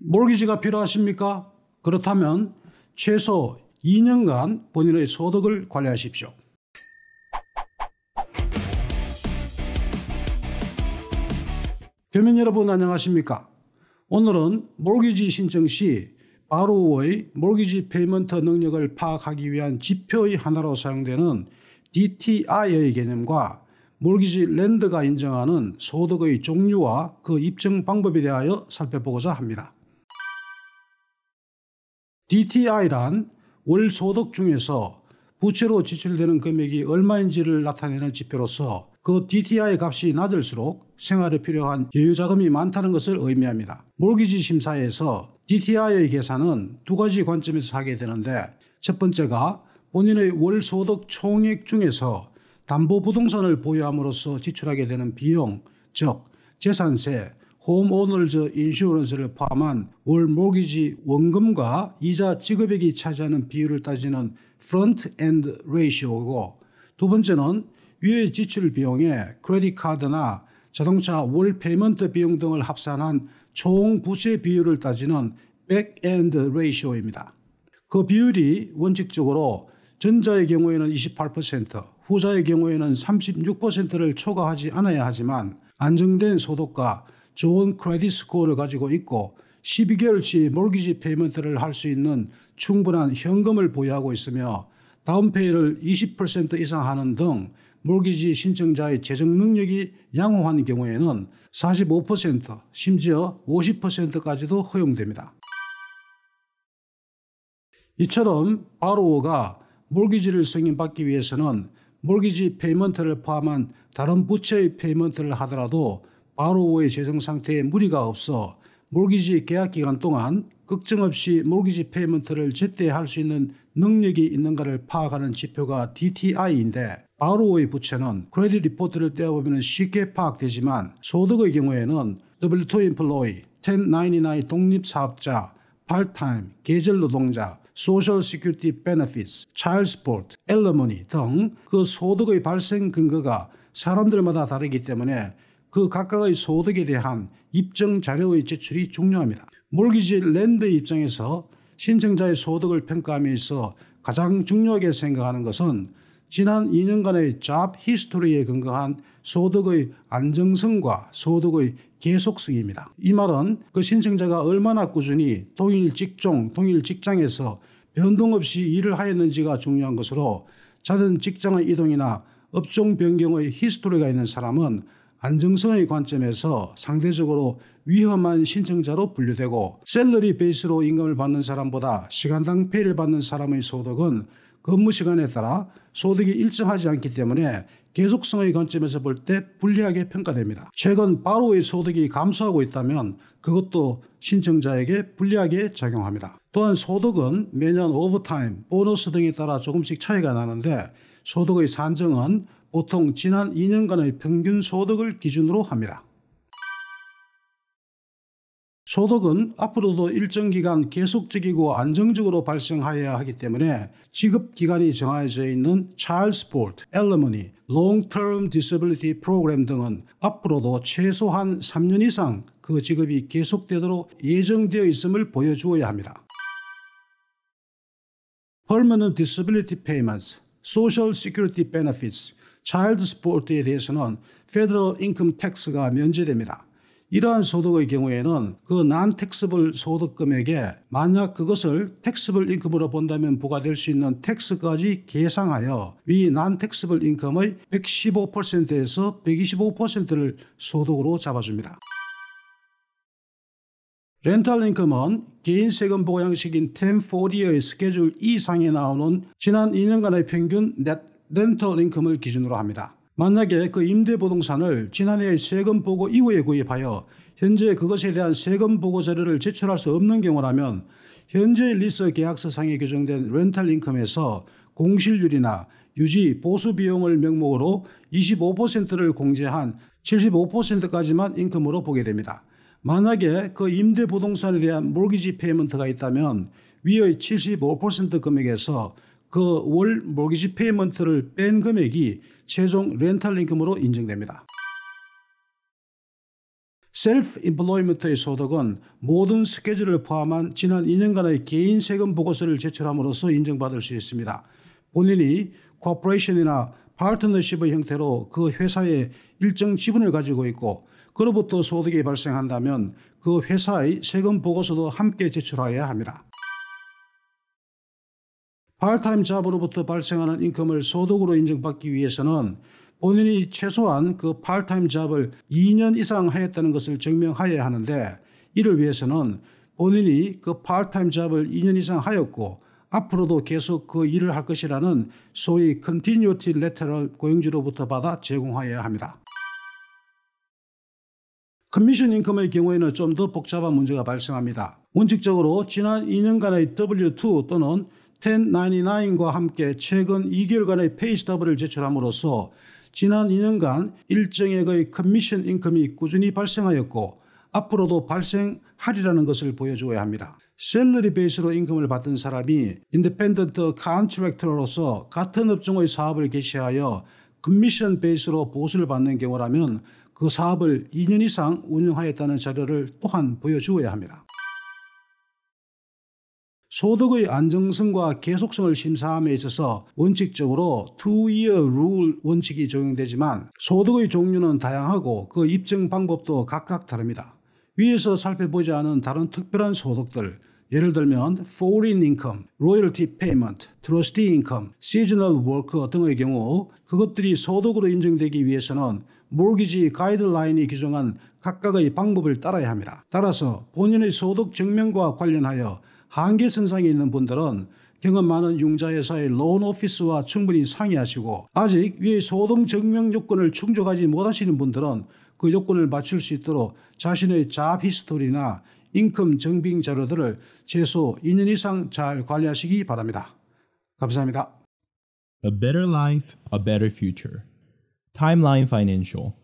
몰기지가 필요하십니까? 그렇다면 최소 2년간 본인의 소득을 관리하십시오. 교민 여러분 안녕하십니까? 오늘은 몰기지 신청 시 바로의 몰기지 페이먼트 능력을 파악하기 위한 지표의 하나로 사용되는 DTI의 개념과 몰기지 랜드가 인정하는 소득의 종류와 그 입증 방법에 대하여 살펴보고자 합니다. DTI란 월 소득 중에서 부채로 지출되는 금액이 얼마인지를 나타내는 지표로서 그 DTI 값이 낮을수록 생활에 필요한 여유자금이 많다는 것을 의미합니다. 몰기지 심사에서 DTI의 계산은 두 가지 관점에서 하게 되는데 첫 번째가 본인의 월 소득 총액 중에서 담보 부동산을 보유함으로써 지출하게 되는 비용, 즉 재산세, 홈오너즈 인슈런스를 포함한 월 모기지 원금과 이자 지급액이 차지하는 비율을 따지는 프론트 엔드 레이시오고 두 번째는 위의 지출 비용에 크레딧 카드나 자동차 월 페이먼트 비용 등을 합산한 총 부채 비율을 따지는 백엔드 레이시오입니다. 그 비율이 원칙적으로 전자의 경우에는 28%, 후자의 경우에는 36%를 초과하지 않아야 하지만 안정된 소득과 좋은 크레딧 스코어를 가지고 있고 12개월치 몰기지 페이먼트를 할 수 있는 충분한 현금을 보유하고 있으며 다운페이를 20% 이상 하는 등 몰기지 신청자의 재정 능력이 양호한 경우에는 45% 심지어 50%까지도 허용됩니다. 이처럼 바로가 몰기지를 승인받기 위해서는 몰기지 페이먼트를 포함한 다른 부채의 페이먼트를 하더라도 바로의 재정 상태에 무리가 없어 몰기지 계약 기간 동안 걱정 없이 몰기지 페이먼트를 제때 할 수 있는 능력이 있는가를 파악하는 지표가 DTI인데 바로의 부채는 크레딧 리포트를 떼어보면 쉽게 파악되지만 소득의 경우에는 W2 employee, 1099 독립사업자, 팔타임, 계절 노동자, 소셜 시큐리티 베네핏, 차일드 스포트, 엘러머니 등그 소득의 발생 근거가 사람들마다 다르기 때문에 그 각각의 소득에 대한 입증 자료의 제출이 중요합니다. 몰기지 랜드 입장에서 신청자의 소득을 평가함에 있 가장 중요하게 생각하는 것은 지난 2년간의 잡 히스토리에 근거한 소득의 안정성과 소득의 계속성입니다. 이 말은 그 신청자가 얼마나 꾸준히 동일 직종, 동일 직장에서 변동 없이 일을 하였는지가 중요한 것으로 잦은 직장의 이동이나 업종 변경의 히스토리가 있는 사람은 안정성의 관점에서 상대적으로 위험한 신청자로 분류되고 셀러리 베이스로 임금을 받는 사람보다 시간당 페이를 받는 사람의 소득은 근무 시간에 따라 소득이 일정하지 않기 때문에 계속성의 관점에서 볼 때 불리하게 평가됩니다. 최근 바로의 소득이 감소하고 있다면 그것도 신청자에게 불리하게 작용합니다. 또한 소득은 매년 오버타임, 보너스 등에 따라 조금씩 차이가 나는데 소득의 산정은 보통 지난 2년간의 평균 소득을 기준으로 합니다. 소득은 앞으로도 일정 기간 계속적이고 안정적으로 발생하여야 하기 때문에 지급 기간이 정해져 있는 Child Support, Alimony, Long-Term Disability Program 등은 앞으로도 최소한 3년 이상 그 지급이 계속되도록 예정되어 있음을 보여주어야 합니다. Permanent Disability Payments, Social Security Benefits, 차일드 스포트에 대해서는 페더럴 인컴 텍스가 면제됩니다. 이러한 소득의 경우에는 그 난텍스블 소득금액에 만약 그것을 텍스블 인컴으로 본다면 부과될 수 있는 텍스까지 계상하여 위 난텍스블 인컴의 115%에서 125%를 소득으로 잡아줍니다. 렌탈 인컴은 개인 세금 보고 양식인 1040의 스케줄 이상에 나오는 지난 2년간의 평균 넷 렌털 인컴을 기준으로 합니다. 만약에 그 임대 부동산을 지난해 세금 보고 이후에 구입하여 현재 그것에 대한 세금 보고 자료를 제출할 수 없는 경우라면 현재 리스 계약서상에 규정된 렌탈 인컴에서 공실률이나 유지 보수 비용을 명목으로 25%를 공제한 75%까지만 인컴으로 보게 됩니다. 만약에 그 임대 부동산에 대한 몰기지 페이먼트가 있다면 위의 75% 금액에서 그월 모기지 페이먼트를 뺀 금액이 최종 렌탈 임금으로 인정됩니다. 셀프 임플로이먼트의 소득은 모든 스케줄을 포함한 지난 2년간의 개인 세금 보고서를 제출함으로써 인정받을 수 있습니다. 본인이 코퍼레이션이나 파트너십의 형태로 그 회사에 일정 지분을 가지고 있고 그로부터 소득이 발생한다면 그 회사의 세금 보고서도 함께 제출하여야 합니다. 파트타임 잡으로부터 발생하는 임금을 소득으로 인정받기 위해서는 본인이 최소한 그 파트타임 잡을 2년 이상 하였다는 것을 증명하여야 하는데 이를 위해서는 본인이 그 파트타임 잡을 2년 이상 하였고 앞으로도 계속 그 일을 할 것이라는 소위 컨티뉴티 레터를 고용주로부터 받아 제공하여야 합니다. 커미션 인컴의 경우에는 좀 더 복잡한 문제가 발생합니다. 원칙적으로 지난 2년간의 W2 또는 1099과 함께 최근 2개월간의 페이스더블을 제출함으로써 지난 2년간 일정액의 커미션 인컴이 꾸준히 발생하였고 앞으로도 발생하리라는 것을 보여주어야 합니다. 셀러리 베이스로 임금을 받던 사람이 인디펜던트 컨트랙터로서 같은 업종의 사업을 개시하여 금미션 베이스로 보수를 받는 경우라면 그 사업을 2년 이상 운영하였다는 자료를 또한 보여주어야 합니다. 소득의 안정성과 계속성을 심사함에 있어서 원칙적으로 2 w o y e a r rule 원칙이 적용되지만 소득의 종류는 다양하고 그 입증 방법도 각각 다릅니다. 위에서 살펴보지 않은 다른 특별한 소득들, 예를 들면 foreign income, royalty payment, trustee income, seasonal work 등의 경우 그것들이 소득으로 인정되기 위해서는 모기지 가이드라인이 규정한 각각의 방법을 따라야 합니다. 따라서 본인의 소득 증명과 관련하여 한계선상에 있는 분들은 경험 많은 융자회사의 론 오피스와 충분히 상의하시고 아직 위의 소득 증명 요건을 충족하지 못하시는 분들은 그 요건을 맞출 수 있도록 자신의 자업 히스토리나 인컴 증빙 자료들을 최소 2년 이상 잘 관리하시기 바랍니다. 감사합니다. A better life, a better future. Timeline Financial